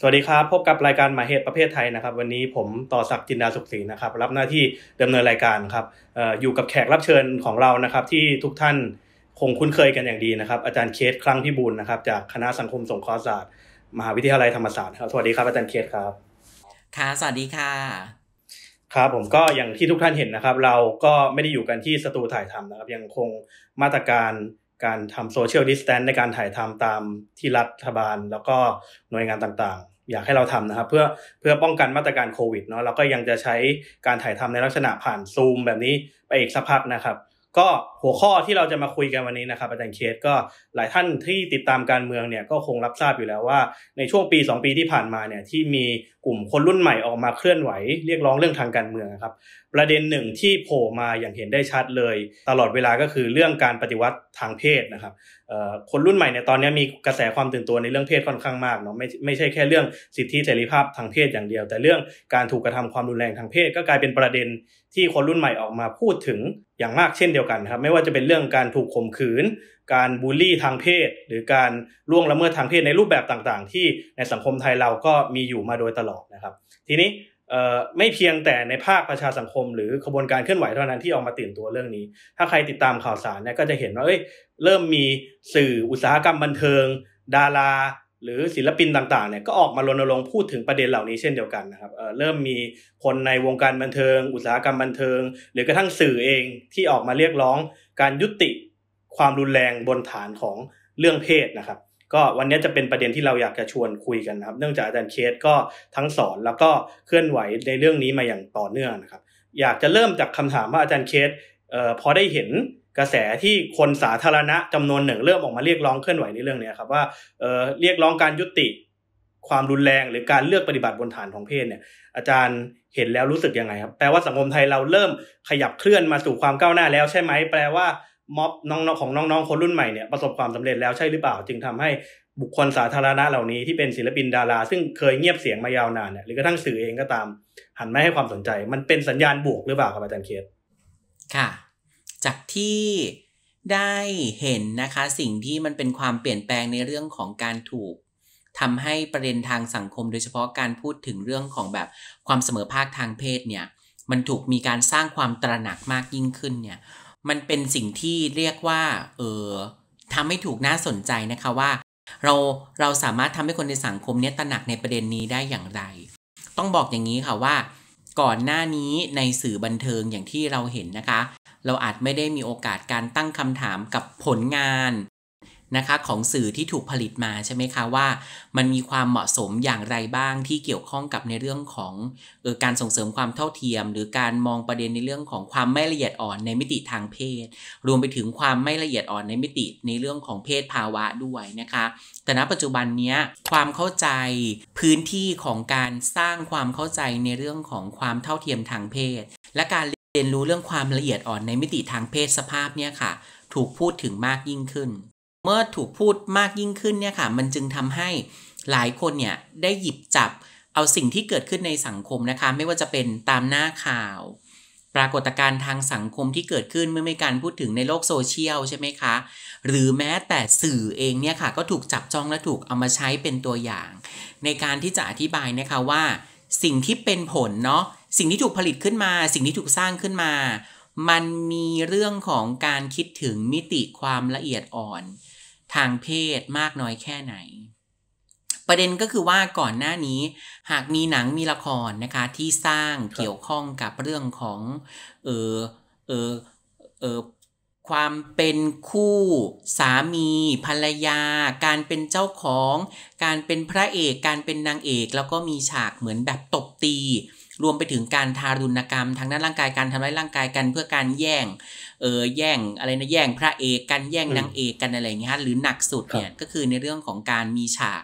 สวัสดีครับ พบกับรายการหมายเหตุประเภทไทยนะครับ วันนี้ผมต่อศักดิ์จินดาสุขศรีนะครับ รับหน้าที่ดำเนินรายการครับอยู่กับแขกรับเชิญของเรานะครับ ที่ทุกท่าน คงคุ้นเคยกันอย่างดีนะครับ อาจารย์เคสคลั้งพิบูลนะครับ จากคณะสังคมสงเคราะห์ศาสตร์มหาวิทยาลัยธรรมศาสตร์ครับ สวัสดีครับ อาจารย์เคสครับค่ะสวัสดีค่ะครับผมก็อย่างที่ทุกท่านเห็นนะครับ เราก็ไม่ได้อยู่กันที่สตูถ่ายทำนะครับ ยังคงมาตรการการทำโซเชียลดิสแตนต์ในการถ่ายทำตามที่รัฐบาล แล้วก็หน่วยงานต่างๆ อยากให้เราทำนะครับ เพื่อเพื่อป้องกันมาตรการโควิดเนาะเราก็ยังจะใช้การถ่ายทำในลักษณะผ่านซูมแบบนี้ไปอีกสักพักนะครับก็หัวข้อที่เราจะมาคุยกันวันนี้นะครับอาจารย์เคสก็หลายท่านที่ติดตามการเมืองเนี่ยก็คงรับทราบอยู่แล้วว่าในช่วงปี 2 ปีที่ผ่านมาเนี่ยที่มีกลุ่มคนรุ่นใหม่ออกมาเคลื่อนไหวเรียกร้องเรื่องทางการเมืองครับประเด็นหนึ่งที่โผล่มาอย่างเห็นได้ชัดเลย ตลอดเวลาก็คือเรื่องการปฏิวัติทางเพศนะครับคนรุ่นใหม่เนี่ยตอนนี้มีกระแสความตื่นตัวในเรื่องเพศค่อนข้างมากเนาะไม่ไม่ใช่แค่เรื่องสิทธิเสรีภาพทางเพศอย่างเดียว แต่เรื่องการถูกกระทำความรุนแรงทางเพศก็กลายเป็นประเด็นที่คนรุ่นใหม่ออกมาพูดถึงอย่างมากเช่นเดียวกันครับไม่ว่าจะเป็นเรื่องการถูกข่มขืน การบูลลี่ทางเพศ หรือการล่วงละเมิดทางเพศในรูปแบบต่างๆ ที่ในสังคมไทยเราก็มีอยู่มาโดยตลอดนะครับทีนี้ไม่เพียงแต่ในภาคประชาสังคมหรือขบวนการเคลื่อนไหวเท่านั้นที่ออกมาตื่นตัวเรื่องนี้ ถ้าใครติดตามข่าวสารเนี่ยก็จะเห็นว่าเอ้ยเริ่มมีสื่ออุตสาหกรรมบันเทิง ดาราหรือศิลปินต่างๆเนี่ยก็ออกมารณรงค์พูดถึงประเด็นเหล่านี้เช่นเดียวกันนะครับเเริ่มมีคนในวงการบันเทิง อุตสาหกรรมบันเทิง หรือกระทั่งสื่อเองที่ออกมาเรียกร้องการยุติความรุนแรงบนฐานของเรื่องเพศนะครับ ก็วันนี้จะเป็นประเด็นที่เราอยากจะชวนคุยกันนะครับ เนื่องจากอาจารย์เคสก็ทั้งสอนแล้วก็เคลื่อนไหวในเรื่องนี้มาอย่างต่อเนื่องนะครับ อยากจะเริ่มจากคำถามว่าอาจารย์เคสพอได้เห็นกระแสที่คนสาธารณะจำนวนหนึ่งเริ่มออกมาเรียกร้องเคลื่อนไหวในเรื่องนี้ครับว่าเเรียกร้องการยุติ ความรุนแรงหรือการเลือกปฏิบัติบนฐานของเพศ เนี่ย อาจารย์เห็นแล้วรู้สึกยังไงครับแปลว่าสังคมไทยเราเริ่มขยับเคลื่อนมาสู่ความก้าวหน้าแล้วใช่ไหมแปลว่าม็อบน้องๆของน้อง ๆ คนรุ่นใหม่เนี่ยประสบความสำเร็จแล้วใช่หรือเปล่า จึงทำให้บุคคลสาธารณะเหล่านี้ที่เป็นศิลปินดารา ซึ่งเคยเงียบเสียงมายาวนานเนี่ย หรือกระทั่งสื่อเองก็ตาม หันมาให้ความสนใจ มันเป็นสัญญาณบวกหรือเปล่าครับอาจารย์เคสค่ะจากที่ได้เห็นนะคะสิ่งที่มันเป็นความเปลี่ยนแปลงในเรื่องของการถูกทำให้ประเด็นทางสังคมโดยเฉพาะการพูดถึงเรื่องของแบบความเสมอภาคทางเพศเนี่ย มันถูกมีการสร้างความตระหนักมากยิ่งขึ้นเนี่ยมันเป็นสิ่งที่เรียกว่าเออทำให้ถูกน่าสนใจนะคะว่า เราเราสามารถทำให้คนในสังคมเนี้ยตระหนักในประเด็นนี้ได้อย่างไร ต้องบอกอย่างนี้ค่ะว่า ก่อนหน้านี้ในสื่อบันเทิงอย่างที่เราเห็นนะคะเราอาจไม่ได้มีโอกาสการตั้งคำถามกับผลงานนะคะของสื่อที่ถูกผลิตมาใช่ไหมคะว่า มันมีความเหมาะสมอย่างไรบ้างที่เกี่ยวข้องกับในเรื่องของออการส่งเสริมความเท่าเทียม หรือการมองประเด็นในเรื่องของความไม่ละเอียดอ่อนในมิติทางเพศ รวมไปถึงความไม่ละเอียดอ่อนในมิติในเรื่องของเพศภาวะด้วยนะคะแต่ณปัจจุบันนี้ความเข้าใจพื้นที่ของการสร้างความเข้าใจในเรื่องของความเท่าเทียมทางเพศ และการเรียนรู้เรื่องความละเอียดอ่อนในมิติทางเพศสภาพเนี่ยค่ะ ถูกพูดถึงมากยิ่งขึ้น เมื่อถูกพูดมากยิ่งขึ้นเนี่ยค่ะ มันจึงทำให้หลายคนเนี่ยได้หยิบจับเอาสิ่งที่เกิดขึ้นในสังคมนะคะไม่ว่าจะเป็นตามหน้าข่าว ปรากฏการณ์ทางสังคมที่เกิดขึ้นเมื่อไม่การพูดถึงในโลกโซเชียลใช่ไหมคะหรือแม้แต่สื่อเองเนี่ยค่ะก็ถูกจับจ้องและถูกเอามาใช้เป็นตัวอย่าง ในการที่จะอธิบายนะคะว่าสิ่งที่เป็นผล เนาะสิ่งที่ถูกผลิตขึ้นมา สิ่งที่ถูกสร้างขึ้นมา มันมีเรื่องของการคิดถึงมิติความละเอียดอ่อนทางเพศมากน้อยแค่ไหน ประเด็นก็คือว่าก่อนหน้านี้หากมีหนังมีละครนะคะที่สร้างเกี่ยวข้องกับเรื่องของเออเออเออความเป็นคู่ สามีภรรยา การเป็นเจ้าของ การเป็นพระเอก การเป็นนางเอก แล้วก็มีฉากเหมือนแบบตบตี รวมไปถึงการทารุณกรรม ทางด้านร่างกาย การทำร้ายร่างกายกันเพื่อการแย่ง เออแย่งอะไรนะ แย่งพระเอกกัน แย่งนางเอกกันอะไรเงี้ยหรือหนักสุดเนี่ย ก็คือในเรื่องของการมีฉาก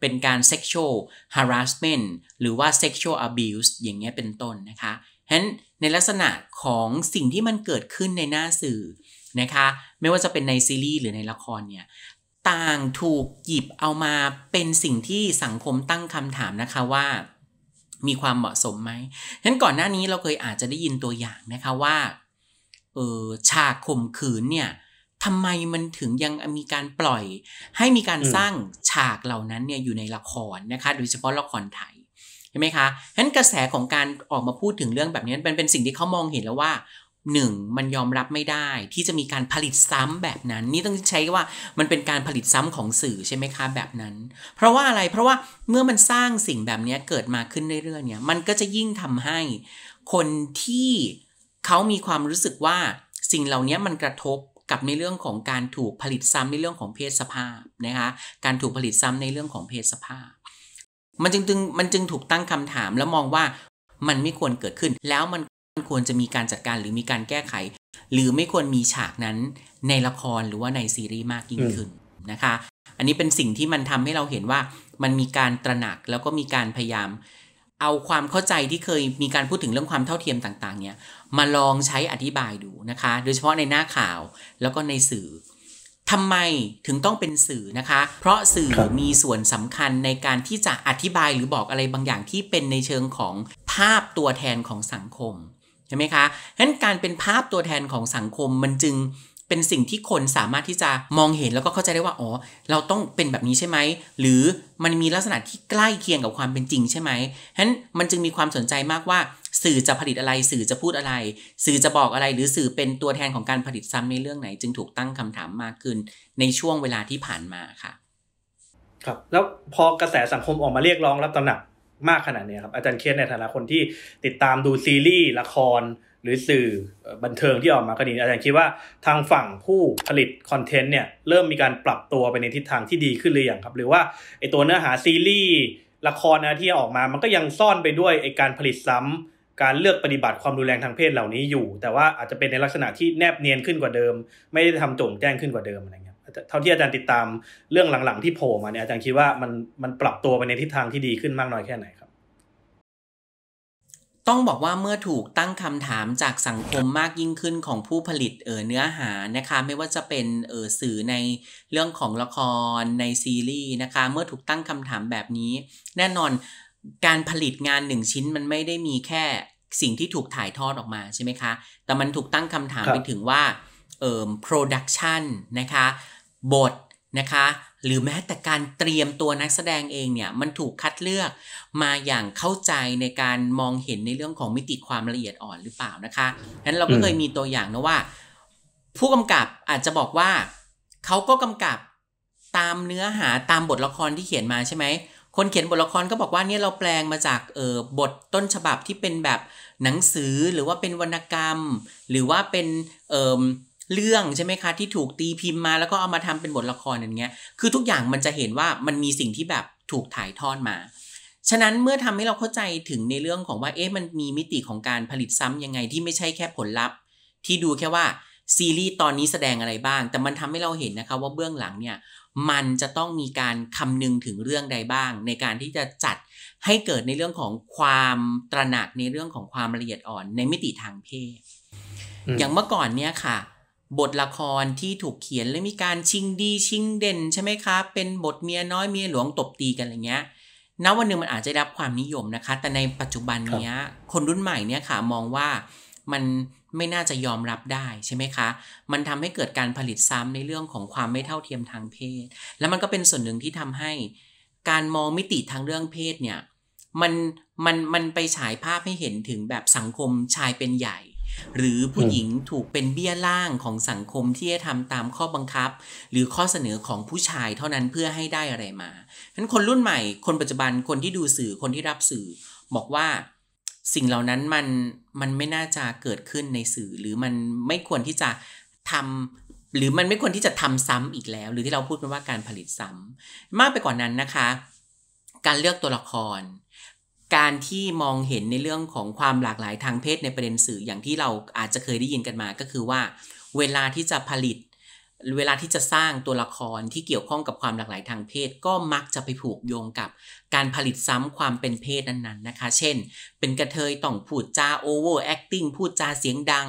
เป็นการ sexual harassment หรือว่า sexual abuse อย่างเงี้ย เป็นต้นนะคะเห็นในลักษณะของสิ่งที่มันเกิดขึ้นในหน้าสื่อนะคะไม่ว่าจะเป็นในซีรีส์หรือในละครเนี่ยต่างถูกหยิบเอามาเป็นสิ่งที่สังคมตั้งคำถามนะคะว่ามีความเหมาะสมไหมฉะนั้นก่อนหน้านี้เราเคยอาจจะได้ยินตัวอย่างนะคะว่าเออฉากข่มขืนเนี่ยทำไมมันถึงยังมีการปล่อย ให้มีการสร้างฉากเหล่านั้นเนี่ยอยู่ในละครนะคะโดยเฉพาะละครไทยใช่ไหมคะฉะนั้นกระแสของการออกมาพูดถึงเรื่องแบบนี้เป็นเป็นสิ่งที่เขามองเห็นแล้วว่าหนึ่งมันยอมรับไม่ได้ที่จะมีการผลิตซ้ำแบบนั้น นี่ต้องใช้ว่ามันเป็นการผลิตซ้ำของสื่อใช่ไหมคะ แบบนั้น เพราะว่าอะไรเพราะว่าเมื่อมันสร้างสิ่งแบบนี้เกิดมาขึ้นเรื่อยๆเนี่ยมันก็จะยิ่งทำให้คนที่เขามีความรู้สึกว่าสิ่งเหล่านี้มันกระทบกับในเรื่องของการถูกผลิตซ้ำในเรื่องของเพศสภาพนะคะการถูกผลิตซ้ำในเรื่องของเพศสภาพ มันจึงมันจึงถูกตั้งคำถามแล้วมองว่ามันไม่ควรเกิดขึ้นแล้วมันควรจะมีการจัดการหรือมีการแก้ไข หรือไม่ควรมีฉากนั้นในละครหรือว่าในซีรีส์มากยิ่งขึ้นนะคะ อันนี้เป็นสิ่งที่มันทำให้เราเห็นว่ามันมีการตระหนักแล้วก็มีการพยายามเอาความเข้าใจที่เคย มีการพูดถึงเรื่องความเท่าเทียมต่างๆเนี่ยมาลองใช้อธิบายดูนะคะ โดยเฉพาะในหน้าข่าวแล้วก็ในสื่อทำไมถึงต้องเป็นสื่อนะคะ เพราะสื่อมีส่วนสำคัญในการที่จะอธิบายหรือบอกอะไรบางอย่างที่เป็นในเชิงของภาพตัวแทนของสังคมช่ไหมคะงั้นการเป็นภาพตัวแทนของสังคมมันจึงเป็นสิ่งที่คนสามารถที่จะมองเห็น แล้วก็เข้าใจได้ว่า อ๋อ เราต้องเป็นแบบนี้ใช่ไหม หรือมันมีลักษณะที่ใกล้เคียงกับความเป็นจริงใช่ไหมฉะนั้นมันจึงมีความสนใจมากว่า สื่อจะผลิตอะไร สื่อจะพูดอะไร สื่อจะบอกอะไร หรือสื่อเป็นตัวแทนของการผลิตซ้ำในเรื่องไหน จึงถูกตั้งคำถามมากขึ้น ในช่วงเวลาที่ผ่านมาค่ะ ครับ แล้วพอกระแสสังคมออกมาเรียกร้องรับตำหนักมากขนาดนี้ครับอาจารย์เคสในฐานะคนที่ติดตามดูซีรีส์ละคร หรือสื่อบันเทิงที่ออกมาก็ดีอาจารย์คิดว่าทางฝั่งผู้ผลิตคอนเทนต์เนี่ยเริ่มมีการปรับตัวไปในทิศทางที่ดีขึ้นหรือยังครับหรือว่าไอตัวเนื้อหาซีรีส์ละครนะที่ออกมามันก็ยังซ่อนไปด้วยไอการผลิตซ้ำการเลือกปฏิบัติความรุนแรงทางเพศเหล่านี้อยู่ แต่ว่าอาจจะเป็นในลักษณะที่แนบเนียนขึ้นกว่าเดิม ไม่ได้ทำโจ่งแจ้งขึ้นกว่าเดิมอะไรเท่าที่อาจารย์ติดตามเรื่องหลังๆ ที่โผล่มาเนี่ยอาจารย์คิดว่ามันมันปรับตัวไปในทิศทางที่ดีขึ้นมากน้อยแค่ไหนครับ ต้องบอกว่าเมื่อถูกตั้งคำถามจากสังคมมากยิ่งขึ้นของผู้ผลิตเออเนื้อหานะคะ ไม่ว่าจะเป็นเออสื่อในเรื่องของละครในซีรีส์นะคะ เมื่อถูกตั้งคำถามแบบนี้ แน่นอนการผลิตงานหนึ่งชิ้นมันไม่ได้มีแค่สิ่งที่ถูกถ่ายทอดออกมาใช่ไหมคะ แต่มันถูกตั้งคำถามไปถึงว่าเอ่อ production นะคะบทนะคะ หรือแม้แต่การเตรียมตัวนักแสดงเองเนี่ยมันถูกคัดเลือกมาอย่างเข้าใจในการมองเห็นในเรื่องของมิติความละเอียดอ่อนหรือเปล่านะคะนั้นเราก็เคยมีตัวอย่างนะว่า ผู้กำกับอาจจะบอกว่าเขาก็กำกับตามเนื้อหาตามบทละครที่เขียนมาใช่ไหม คนเขียนบทละครก็บอกว่าเนี่ยเราแปลงมาจากเออบทต้นฉบับที่เป็นแบบหนังสือหรือว่าเป็นวรรณกรรมหรือว่าเป็นเออเรื่องใช่ไหมคะที่ถูกตีพิมพ์มาแล้วก็เอามาทำเป็นบทละครอย่างเงี้ย คือทุกอย่างมันจะเห็นว่ามันมีสิ่งที่แบบถูกถ่ายทอดมา ฉะนั้นเมื่อทำให้เราเข้าใจถึงในเรื่องของว่าเอ๊ะมันมีมิติของการผลิตซ้ํำยังไงที่ไม่ใช่แค่ผลลัพธ์ ที่ดูแค่ว่า ซีรีส์ตอนนี้แสดงอะไรบ้าง แต่มันทำให้เราเห็นนะคะว่าเบื้องหลังเนี่ยมันจะต้องมีการคำนึงถึงเรื่องใดบ้าง ในการที่จะจัดให้เกิดในเรื่องของความตระหนักในเรื่องของความละเอียดอ่อนในมิติทางเพศ อย่างเมื่อก่อนเนี่ยค่ะบทละครที่ถูกเขียนและมีการชิงดีชิงเด่นใช่ไหมคะเป็นบทเมียน้อยเมียหลวงตบตีกันอะไรเงี้ยณวันหนึ่งมันอาจจะรับความนิยมนะคะ แต่ในปัจจุบันเนี้ยคนรุ่นใหม่เนี้ยค่ะมองว่ามันไม่น่าจะยอมรับได้ใช่ไหมคะมันทำให้เกิดการผลิตซ้ำในเรื่องของความไม่เท่าเทียมทางเพศ แล้วมันก็เป็นส่วนหนึ่งที่ทำให้ การมองมิติทางเรื่องเพศเนี่ยมันมันมันไปฉายภาพให้เห็นถึงแบบสังคมชายเป็นใหญ่หรือผู้หญิงถูกเป็นเบี้ยล่างของสังคมที่จะทำตามข้อบังคับ หรือข้อเสนอของผู้ชายเท่านั้นเพื่อให้ได้อะไรมาฉะนั้นคนรุ่นใหม่ คนปัจจุบันคนที่ดูสื่อคนที่รับสื่อ บอกว่าสิ่งเหล่านั้นมันมันไม่น่าจะเกิดขึ้นในสื่อ หรือมันไม่ควรที่จะทำหรือมันไม่ควรที่จะทำซ้ำอีกแล้ว หรือที่เราพูดกันว่าการผลิตซ้ำ มากไปกว่านั้นนะคะ การเลือกตัวละครการที่มองเห็นในเรื่องของความหลากหลายทางเพศในประเด็นสื่ออย่างที่เราอาจจะเคยได้ยินกันมา ก็คือว่าเวลาที่จะผลิต เวลาที่จะสร้างตัวละครที่เกี่ยวข้องกับความหลากหลายทางเพศก็มักจะไปผูกโยงกับการผลิตซ้ำความเป็นเพศนั้น ๆนะคะ เช่น เป็นกระเทยต้องพูดจาโอเวอร์แอคติ้งพูดจาเสียงดัง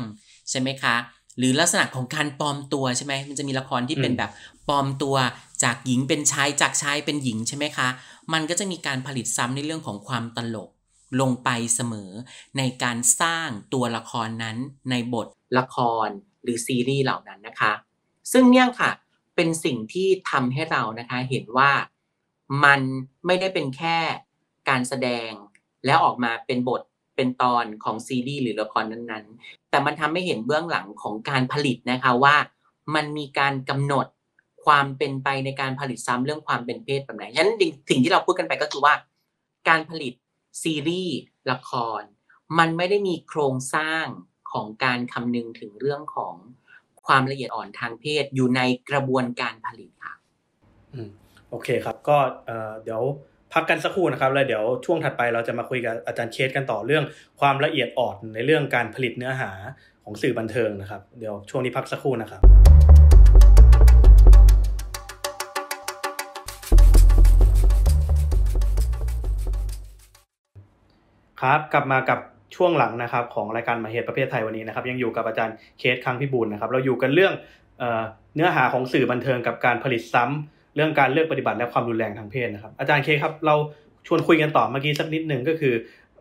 ใช่ไหมคะ หรือลักษณะของการปลอมตัวใช่ไหมมันจะมีละครที่เป็นแบบปลอมตัวจากหญิงเป็นชายจากชายเป็นหญิงใช่ไหมคะมันก็จะมีการผลิตซ้ำในเรื่องของความตลก ลงไปเสมอในการสร้างตัวละครนั้น ในบทละครหรือซีรีส์เหล่านั้นนะคะซึ่งเนี่ยค่ะเป็นสิ่งที่ทำให้เรานะคะเห็นว่ามันไม่ได้เป็นแค่การแสดงแล้วออกมาเป็นบทเป็นตอนของซีรีส์หรือละครนั้นๆ แต่มันทำให้เห็นเบื้องหลังของการผลิตนะคะว่ามันมีการกำหนดความเป็นไปในการผลิตซ้ำเรื่องความเป็นเพศแบบไหนฉะนั้นสิ่งที่เราพูดกันไปก็คือว่า การผลิตซีรีส์ละคร มันไม่ได้มีโครงสร้างของการคำนึงถึงเรื่องของความละเอียดอ่อนทางเพศอยู่ในกระบวนการผลิตค่ะอืมโอเคครับก็เดี๋ยวพักกันสักครู่นะครับแล้วเดี๋ยวช่วงถัดไปเราจะมาคุยกับอาจารย์เชสกันต่อเรื่องความละเอียดอ่อนในเรื่องการผลิตเนื้อหาของสื่อบันเทิงนะครับ เดี๋ยวช่วงนี้พักสักครู่นะครับครับกลับมากับช่วงหลังนะครับของรายการมาเหตุประเภทไทยวันนี้นะครับยังอยู่กับอาจารย์เคสคังพิบูลนะครับ เราอยู่กันเรื่องเนื้อหาของสื่อบันเทิงกับการผลิตซ้ำเรื่องการเลือกปฏิบัติและความรุนแรงทางเพศนะครับ อาจารย์เคครับเราชวนคุยกันต่อเมื่อกี้สักนิดหนึ่งก็คือ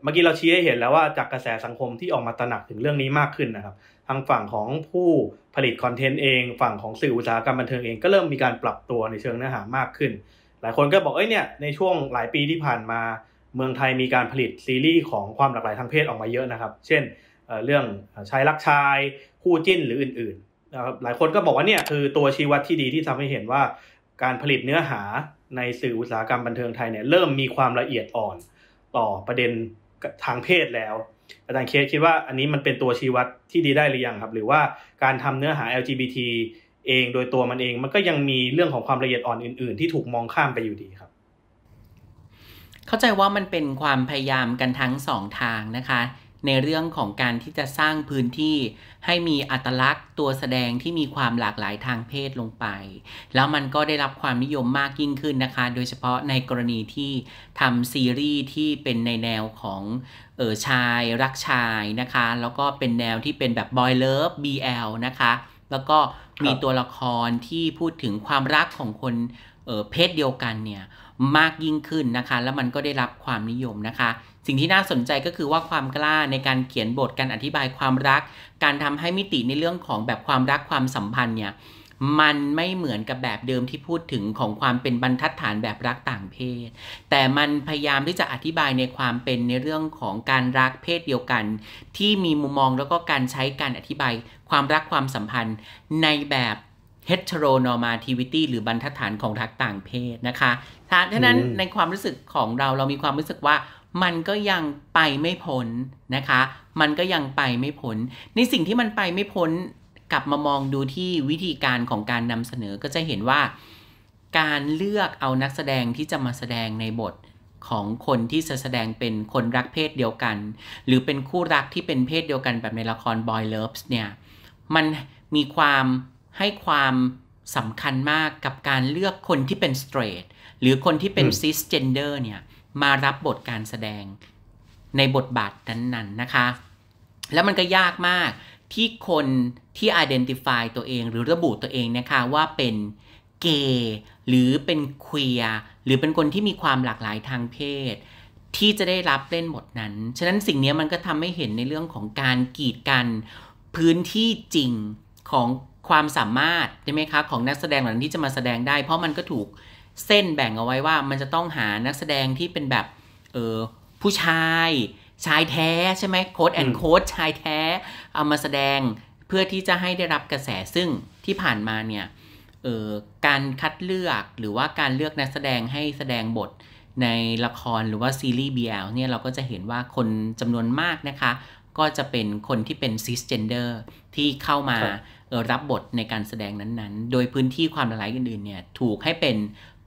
เมื่อกี้เราชี้ให้เห็นแล้วว่าจากกระแสสังคมที่ออกมาตระหนักถึงเรื่องนี้มากขึ้นนะครับ ทางฝั่งของผู้ผลิตคอนเทนต์เองฝั่งของสื่ออุตสาหกรรมบันเทิงเอง ก็เริ่มมีการปรับตัวในเชิงเนื้อหามากขึ้น หลายคนก็บอกเอ้ยเนี่ยในช่วงหลายปีที่ผ่านมาเมืองไทยมีการผลิตซีรีส์ของความหลากหลายทางเพศออกมาเยอะนะครับ เช่นเรื่องชายรักชายคู่จิ้นหรืออื่นๆนะครับหลายคนก็บอกว่าเนี่ยคือตัวชี้วัดที่ดีที่ทำให้เห็นว่า การผลิตเนื้อหาในสื่ออุตสาหกรรมบันเทิงไทยเนี่ยเริ่มมีความละเอียดอ่อนต่อประเด็นทางเพศแล้วอาจารย์เคสคิดว่าอันนี้มันเป็นตัวชี้วัดที่ดีได้หรือยังครับหรือว่าการทำเนื้อหา LGBT เองโดยตัวมันเองมันก็ยังมีเรื่องของความละเอียดอ่อนอื่นๆที่ถูกมองข้ามไปอยู่ดีครับเข้าใจว่ามันเป็นความพยายามกันทั้งสองทางนะคะ ในเรื่องของการที่จะสร้างพื้นที่ให้มีอัตลักษณ์ตัวแสดงที่มีความหลากหลายทางเพศลงไป แล้วมันก็ได้รับความนิยมมากยิ่งขึ้นนะคะ โดยเฉพาะในกรณีที่ทำซีรีส์ที่เป็นในแนวของเออชายรักชายนะคะ แล้วก็เป็นแนวที่เป็นแบบบอยเลิฟ BL นะคะ แล้วก็มีตัวละครที่พูดถึงความรักของคนเออเพศเดียวกันเนี่ยมากยิ่งขึ้นนะคะแล้วมันก็ได้รับความนิยมนะคะ สิ่งที่น่าสนใจก็คือว่าความกล้าในการเขียนบทการอธิบายความรัก การทำให้มิติในเรื่องของแบบความรักความสัมพันธ์เนี่ย มันไม่เหมือนกับแบบเดิมที่พูดถึงของความเป็นบรรทัดฐานแบบรักต่างเพศ แต่มันพยายามที่จะอธิบายในความเป็นในเรื่องของการรักเพศเดียวกัน ที่มีมุมมองแล้วก็การใช้การอธิบายความรักความสัมพันธ์ในแบบ heteronormativity หรือบรรทัดฐานของรักต่างเพศนะคะฉะนั้นในความรู้สึกของเราเรามีความรู้สึกว่ามันก็ยังไปไม่พ้นนะคะ มันก็ยังไปไม่พ้น ในสิ่งที่มันไปไม่พ้น กลับมามองดูที่วิธีการของการนำเสนอก็จะเห็นว่า การเลือกเอานักแสดงที่จะมาแสดงในบทของคนที่จะแสดงเป็นคนรักเพศเดียวกัน หรือเป็นคู่รักที่เป็นเพศเดียวกันแบบในละคร Boy Loves เนี่ยมันมีความให้ความสำคัญมากกับการเลือกคนที่เป็นสเตรทหรือคนที่เป็นซิสเจนเดอร์เนี่ยมารับบทการแสดงในบทบาทนั้นๆนะคะ แล้วมันก็ยากมากที่คนที่ identify ตัวเองหรือระบุตัวเองนะคะว่าเป็นเกย์หรือเป็นเควียหรือเป็นคนที่มีความหลากหลายทางเพศ ที่จะได้รับเล่นบทนั้น ฉะนั้นสิ่งนี้มันก็ทำให้เห็นในเรื่องของการกีดกันพื้นที่จริงของความสามารถใช่ไหมคะของนักแสดงเหล่านั้ที่จะมาแสดงได้ เพราะมันก็ถูกเส้นแบ่งเอาไว้ว่ามันจะต้องหานักแสดงที่เป็นแบบเออผู้ชายชายแท้ใช่ไหมโค้ดแอนโค้ดชายแท้เอามาแสดงเพื่อที่จะให้ได้รับกระแสซึ่งที่ผ่านมาเนี่ยเออการคัดเลือกหรือว่าการเลือกนักแสดงให้แสดงบทในละครหรือว่าซีรีส์ BL เนี่ยเราก็จะเห็นว่าคนจำนวนมากนะคะก็จะเป็นคนที่เป็นซิสเจนเดอร์ที่เข้ามารับบทในการแสดงนั้นๆ โดยพื้นที่ความหลากหลายอื่นๆเนี่ย ถูกให้เป็น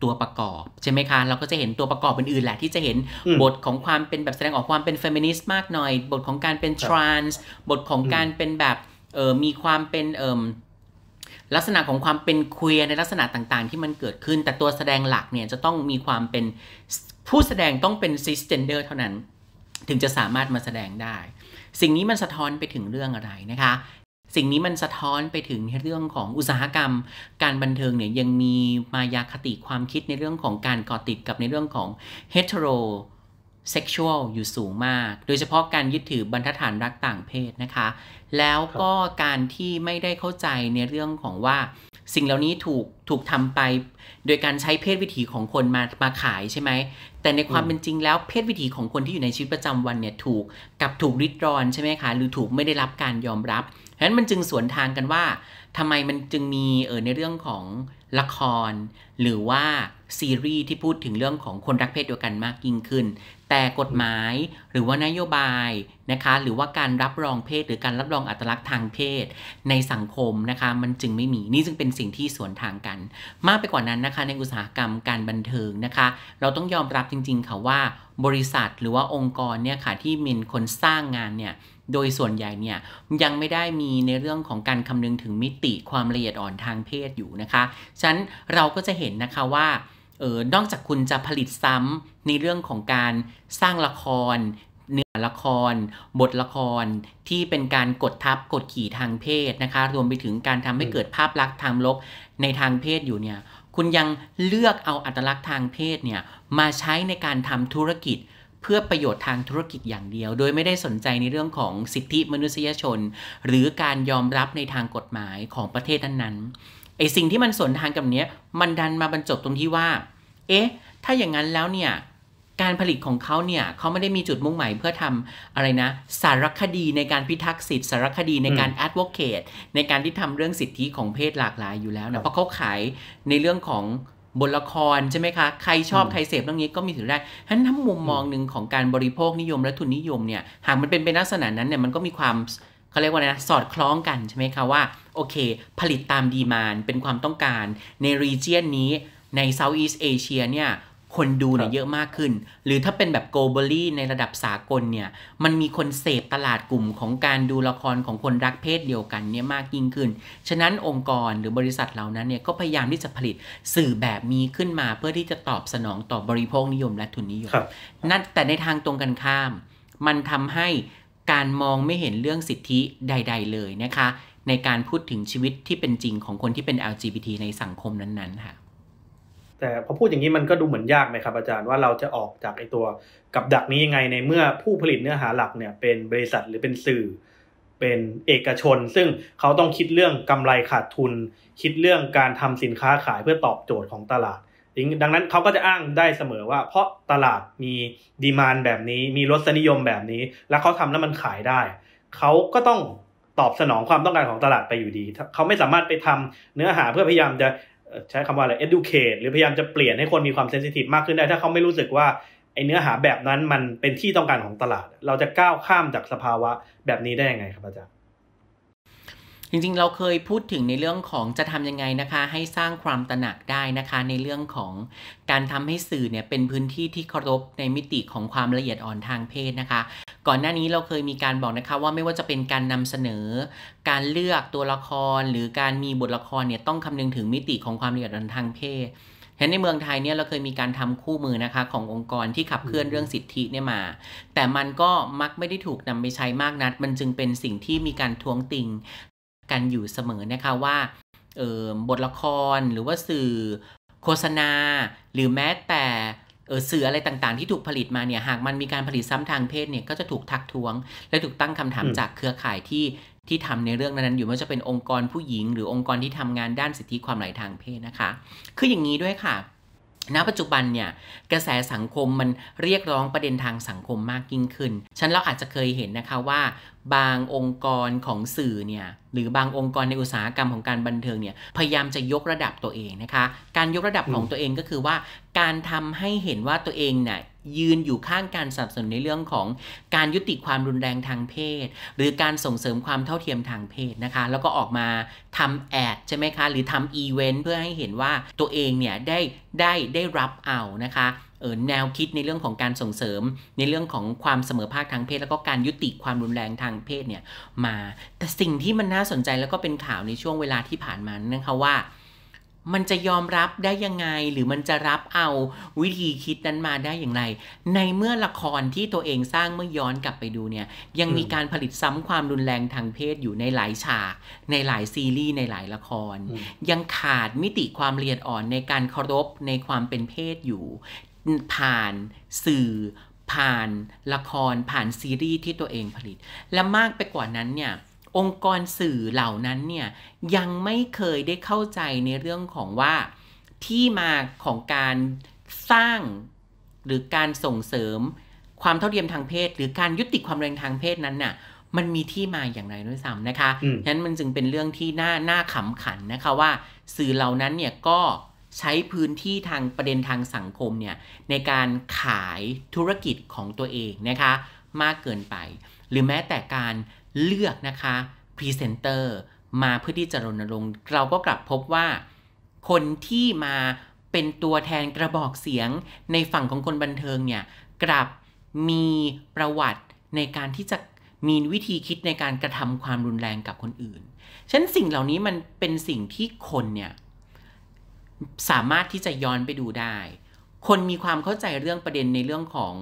ตัวประกอบใช่ไหมคะ เราก็จะเห็นตัวประกอบอื่นๆแหละที่จะเห็นบทของความเป็นแบบแสดงออกความเป็นเฟมินิสต์มากหน่อย บทของการเป็นทรานส์ บทของการเป็นแบบเออมีความเป็นเออลักษณะของความเป็นเควียในลักษณะต่างๆ ที่มันเกิดขึ้น แต่ตัวแสดงหลักเนี่ยจะต้องมีความเป็นผู้แสดงต้องเป็นซิสเจนเดอร์เท่านั้น ถึงจะสามารถมาแสดงได้ สิ่งนี้มันสะท้อนไปถึงเรื่องอะไรนะคะสิ่งนี้มันสะท้อนไปถึงเรื่องของอุตสาหกรรม การบันเทิงเนี่ยยังมีมายาคติความคิดในเรื่องของการก่อติดกับในเรื่องของ hetero sexual อยู่สูงมาก โดยเฉพาะการยึดถือบรรทัดฐานรักต่างเพศนะคะ แล้วก็การที่ไม่ได้เข้าใจในเรื่องของว่าสิ่งเหล่านี้ถูกถูกทำไปโดยการใช้เพศวิถีของคนมามาขายใช่ไหมแต่ในความเป็นจริงแล้วเพศวิถีของคนที่อยู่ในชีวิตประจำวันเนี่ยถูกกับถูกริดรอนใช่ไหมคะ หรือถูกไม่ได้รับการยอมรับฉะนั้นมันจึงสวนทางกันว่าทำไมมันจึงมีเออในเรื่องของละคร หรือว่าซีรีส์ที่พูดถึงเรื่องของคนรักเพศเดียวกันมากยิ่งขึ้นแต่กฎหมายหรือว่านโยบายนะคะ หรือว่าการรับรองเพศหรือการรับรองอัตลักษณ์ทางเพศในสังคมนะคะมันจึงไม่มีนี่จึงเป็นสิ่งที่สวนทางกัน มากไปกว่านั้นนะคะ ในอุตสาหกรรมการบันเทิงนะคะ เราต้องยอมรับจริงๆค่ะว่าบริษัทหรือว่าองค์กรเนี่ยค่ะที่มีคนสร้างงานเนี่ยโดยส่วนใหญ่เนี่ยยังไม่ได้มีในเรื่องของการคำนึงถึงมิติความละเอียดอ่อนทางเพศอยู่นะคะ ฉะนั้นเราก็จะเห็นนะคะว่าเออนอกจากคุณจะผลิตซ้ำในเรื่องของการสร้างละครเนื้อละครบทละคร ที่เป็นการกดทับกดขี่ทางเพศนะคะรวมไปถึงการทำให้เกิดภาพลักษณ์ทางลบในทางเพศอยู่เนี่ยคุณยังเลือกเอาอัตลักษณ์ทางเพศเนี่ยมาใช้ในการทำธุรกิจเพื่อประโยชน์ทางธุรกิจอย่างเดียว โดยไม่ได้สนใจในเรื่องของสิทธิมนุษยชนหรือการยอมรับในทางกฎหมายของประเทศนั้นๆไอสิ่งที่มันสวนทางกับเนี้ยมันดันมาบรรจบตรงที่ว่า เอ๊ะถ้าอย่างนั้นแล้วเนี่ยการผลิตของเขาเนี่ยเขาไม่ได้มีจุดมุ่งหมายเพื่อทำอะไรนะ สารคดีในการพิทักษ์สิทธิสารคดีในการแอดวอกเกตในการที่ทำเรื่องสิทธิของเพศหลากหลายอยู่แล้วนะเพราะเขาขายในเรื่องของบทละครใช่ไหมคะ ใครชอบใครเสพเรื่องนี้ก็มีถือได้ฉะนั้นถ้ามุมมองหนึ่งของการบริโภคนิยมและทุนนิยมเนี่ย หากมันเป็นไปนลักษณะนั้นเนี่ยมันก็มีความเขาเรียกว่าอะไรนะ สอดคล้องกันใช่ไหมคะว่า โอเค ผลิตตามดีมานเป็นความต้องการ ในรีเจียนนี้ในเซาท์อีสเอเชียเนี่ยคนดูเนี่ยเยอะมากขึ้น หรือถ้าเป็นแบบ globally ในระดับสากลเนี่ย มันมีคนเสพตลาดกลุ่มของการดูละครของคนรักเพศเดียวกันเนี่ยมากยิ่งขึ้น ฉะนั้นองค์กรหรือบริษัทเหล่านั้นเนี่ยก็พยายามที่จะผลิตสื่อแบบนี้ขึ้นมาเพื่อที่จะตอบสนองต่อบริโภคนิยมและทุนนิยมนั่นแต่ในทางตรงกันข้าม มันทำให้การมองไม่เห็นเรื่องสิทธิใด ๆ เลยนะคะ ในการพูดถึงชีวิตที่เป็นจริงของคนที่เป็น LGBT ในสังคมนั้น ๆ ค่ะแต่พอพูดอย่างนี้มันก็ดูเหมือนยากไหมครับอาจารย์ว่าเราจะออกจากไอตัวกับดักนี้ยังไงในเมื่อผู้ผลิตเนื้อหาหลักเนี่ยเป็นบริษัทหรือเป็นสื่อ เป็นเอกชน ซึ่งเขาต้องคิดเรื่องกำไรขาดทุนคิดเรื่องการทำสินค้าขายเพื่อตอบโจทย์ของตลาด ดังนั้นเขาก็จะอ้างได้เสมอว่า เพราะตลาดมีดีมานแบบนี้มีรสนิยมแบบนี้ แล้วเขาทำแล้วมันขายได้ เขาก็ต้องตอบสนองความต้องการของตลาดไปอยู่ดีเขาไม่สามารถไปทำเนื้อหาเพื่อพยายามจะใช้คำว่าอะไร educate หรือพยายามจะเปลี่ยนให้คนมีความเซนซิทีฟมากขึ้นได้ ถ้าเขาไม่รู้สึกว่าไอเนื้อหาแบบนั้นมันเป็นที่ต้องการของตลาด เราจะก้าวข้ามจากสภาวะแบบนี้ได้ยังไงครับอาจารย์จริงๆเราเคยพูดถึงในเรื่องของจะทำยังไงนะคะ ให้สร้างความตระหนักได้นะคะในเรื่องของการทำให้สื่อเนี่ย เป็นพื้นที่ที่เคารพในมิติของความละเอียดอ่อนทางเพศนะคะ ก่อนหน้านี้เราเคยมีการบอกนะคะ ว่าไม่ว่าจะเป็นการนำเสนอ การเลือกตัวละคร หรือการมีบทละครเนี่ย ต้องคำนึงถึงมิติของความละเอียดอ่อนทางเพศเห็นในเมืองไทยเนี่ยเราเคยมีการทำคู่มือนะคะขององค์กรที่ขับเคลื่อนเรื่องสิทธิเนี่ยมา แต่มันก็มักไม่ได้ถูกนำไปใช้มากนัก มันจึงเป็นสิ่งที่มีการท้วงติงกันอยู่เสมอนะคะว่าออบทละครหรือว่าสื่อโฆษณาหรือแม้แต่เออสื่ออะไรต่างๆ ที่ถูกผลิตมาเนี่ยหากมันมีการผลิตซ้ำทางเพศเนี่ยก็จะถูกทักท้วง และถูกตั้งคำถามจากเครือข่ายที่ที่ทำในเรื่องนั้นอยู่ไม่ว่าจะเป็นองค์กรผู้หญิงหรือองค์กรที่ทำงานด้านสิทธิความหลากหลายทางเพศนะคะคืออย่างนี้ด้วยค่ะณปัจจุบันเนี่ยกระแสสังคมมันเรียกร้องประเด็นทางสังคมมากยิ่งขึ้น ฉันเราอาจจะเคยเห็นนะคะว่า บางองค์กรของสื่อเนี่ยหรือบางองค์กรในอุตสาหกรรมของการบันเทิงเนี่ยพยายามจะยกระดับตัวเองนะคะการยกระดับของตัวเองก็คือว่า การทำให้เห็นว่าตัวเองเนี่ยยืนอยู่ข้างการสนับสนุนในเรื่องของการยุติความรุนแรงทางเพศ หรือการส่งเสริมความเท่าเทียมทางเพศนะคะแล้วก็ออกมาทำแอดใช่ไหมคะ หรือทำอีเวนต์เพื่อให้เห็นว่าตัวเองเนี่ยได้ได้ได้รับเอานะคะเออแนวคิดในเรื่องของการส่งเสริมในเรื่องของความเสมอภาคทางเพศ แล้วก็การยุติความรุนแรงทางเพศเนี่ยมาแต่สิ่งที่มันน่าสนใจแล้วก็เป็นข่าวในช่วงเวลาที่ผ่านมานะคะว่ามันจะยอมรับได้ยังไงหรือมันจะรับเอาวิธีคิดนั้นมาได้อย่างไร ในเมื่อละครที่ตัวเองสร้างเมื่อย้อนกลับไปดูเนี่ยยังมีการผลิตซ้ำความรุนแรงทางเพศอยู่ในหลายฉาก ในหลายซีรีส์ในหลายละคร ยังขาดมิติความละเอียดอ่อนในการเคารพในความเป็นเพศอยู่ ผ่าน สื่อ ผ่าน ละคร ผ่านซีรีส์ที่ตัวเองผลิต และมากไปกว่านั้นเนี่ยองค์กรสื่อเหล่านั้นเนี่ยยังไม่เคยได้เข้าใจในเรื่องของว่าที่มาของการสร้างหรือการส่งเสริมความเท่าเทียมทางเพศ หรือการยุติความแรงทางเพศนั้นน่ะมันมีที่มาอย่างไรด้วยซ้ำนะคะฉะนั้นมันจึงเป็นเรื่องที่น่าน่าขำขันนะคะว่าสื่อเหล่านั้นเนี่ยก็ใช้พื้นที่ทางประเด็นทางสังคมเนี่ยในการขายธุรกิจของตัวเองนะคะมากเกินไปหรือแม้แต่การเลือกนะคะพรีเซนเตอร์มาเพื่อที่จะรณรงค์เราก็กลับพบว่าคนที่มาเป็นตัวแทนกระบอกเสียงในฝั่งของคนบันเทิงเนี่ยกลับมีประวัติในการที่จะมีวิธีคิดในการกระทำความรุนแรงกับคนอื่นฉะนั้นสิ่งเหล่านี้มันเป็นสิ่งที่คนเนี่ย สามารถที่จะย้อนไปดูได้คนมีความเข้าใจเรื่องประเด็นในเรื่องของ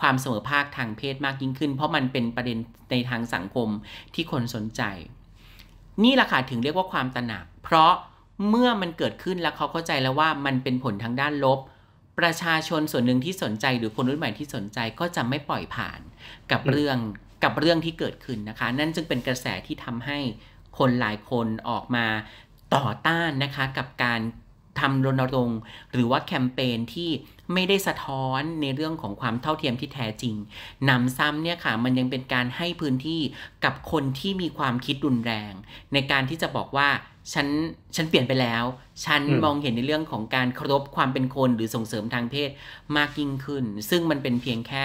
ความเสมอภาคทางเพศมากยิ่งขึ้น เพราะมันเป็นประเด็นในทางสังคมที่คนสนใจ นี่แหละค่ะถึงเรียกว่าความตระหนัก เพราะเมื่อมันเกิดขึ้นแล้วเขาเข้าใจแล้วว่ามันเป็นผลทางด้านลบประชาชนส่วนหนึ่งที่สนใจหรือคนรุ่นใหม่ที่สนใจก็จะไม่ปล่อยผ่านกับเรื่องกับเรื่องที่เกิดขึ้นนะคะ นั่นจึงเป็นกระแสที่ทำให้คนหลายคนออกมาต่อต้านนะคะกับการทำรณรงค์ หรือว่าแคมเปญที่ไม่ได้สะท้อนในเรื่องของความเท่าเทียมที่แท้จริง นำซ้ำเนี่ยค่ะมันยังเป็นการให้พื้นที่กับคนที่มีความคิดรุนแรง ในการที่จะบอกว่าฉันฉันเปลี่ยนไปแล้ว ฉันมองเห็นในเรื่องของการเคารพความเป็นคนหรือส่งเสริมทางเพศมากยิ่งขึ้น ซึ่งมันเป็นเพียงแค่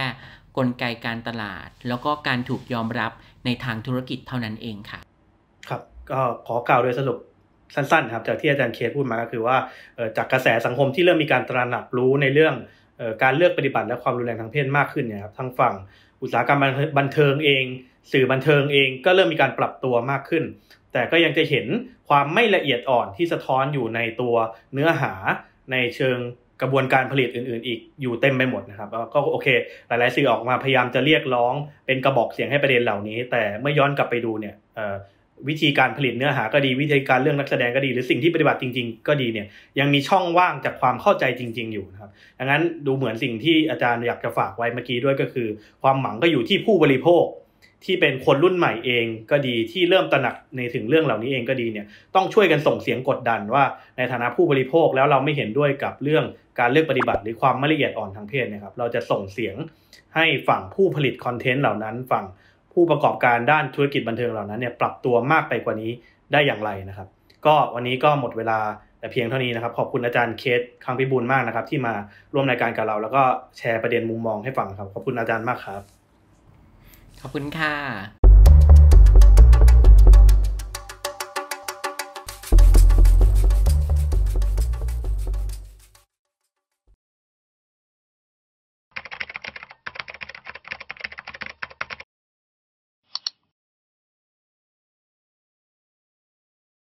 กลไกการตลาด แล้วก็การถูกยอมรับในทางธุรกิจเท่านั้นเองค่ะ ครับก็ขอกล่าวโดยสรุปสั้นๆครับจากที่อาจารย์เคสพูดมาก็คือว่าจากกระแสสังคมที่เริ่มมีการตระหนักรู้ในเรื่องการเลือกปฏิบัติและความรุนแรงทางเพศมากขึ้นเนี่ยครับทางฝั่งอุตสาหกรรมบันเทิงเอง สื่อบันเทิงเอง ก็เริ่มมีการปรับตัวมากขึ้น แต่ก็ยังจะเห็นความไม่ละเอียดอ่อนที่สะท้อนอยู่ในตัวเนื้อหาในเชิงกระบวนการผลิตอื่นๆอีกอยู่เต็มไปหมดนะครับก็โอเคหลายๆสื่อออกมาพยายามจะเรียกร้องเป็นกระบอกเสียงให้ประเด็นเหล่านี้ แต่เมื่อย้อนกลับไปดูเนี่ยวิธีการผลิตเนื้อหาก็ดีวิธีการเรื่องนักแสดงก็ดีหรือสิ่งที่ปฏิบัติจริงๆก็ดีเนี่ยยังมีช่องว่างจากความเข้าใจจริงๆอยู่นะครับดังนั้นดูเหมือนสิ่งที่อาจารย์อยากจะฝากไว้เมื่อกี้ด้วยก็คือ ความหมังก็อยู่ที่ผู้บริโภค ที่เป็นคนรุ่นใหม่เองก็ดีที่เริ่มตระหนักในถึงเรื่องเหล่านี้เองก็ดีเนี่ยต้องช่วยกันส่งเสียงกดดันว่า ในฐานะผู้บริโภคแล้วเราไม่เห็นด้วยกับเรื่องการเลือกปฏิบัติหรือความไม่ละเอียดอ่อนทางเพศนะครับเราจะส่งเสียงให้ฝั่งผู้ผลิตคอนเทนต์เหล่านั้นฝั่งผู้ประกอบการด้านธุรกิจบันเทิงเหล่านั้น เนี่ยปรับตัวมากไปกว่านี้ได้อย่างไรนะครับ ก็วันนี้ก็หมดเวลาแต่เพียงเท่านี้นะครับขอบคุณอาจารย์เคสคังพิบูลมากนะครับ ที่มาร่วมรายการกับเรา แล้วก็แชร์ประเด็นมุมมองให้ฟังครับ ขอบคุณอาจารย์มากครับขอบคุณค่ะ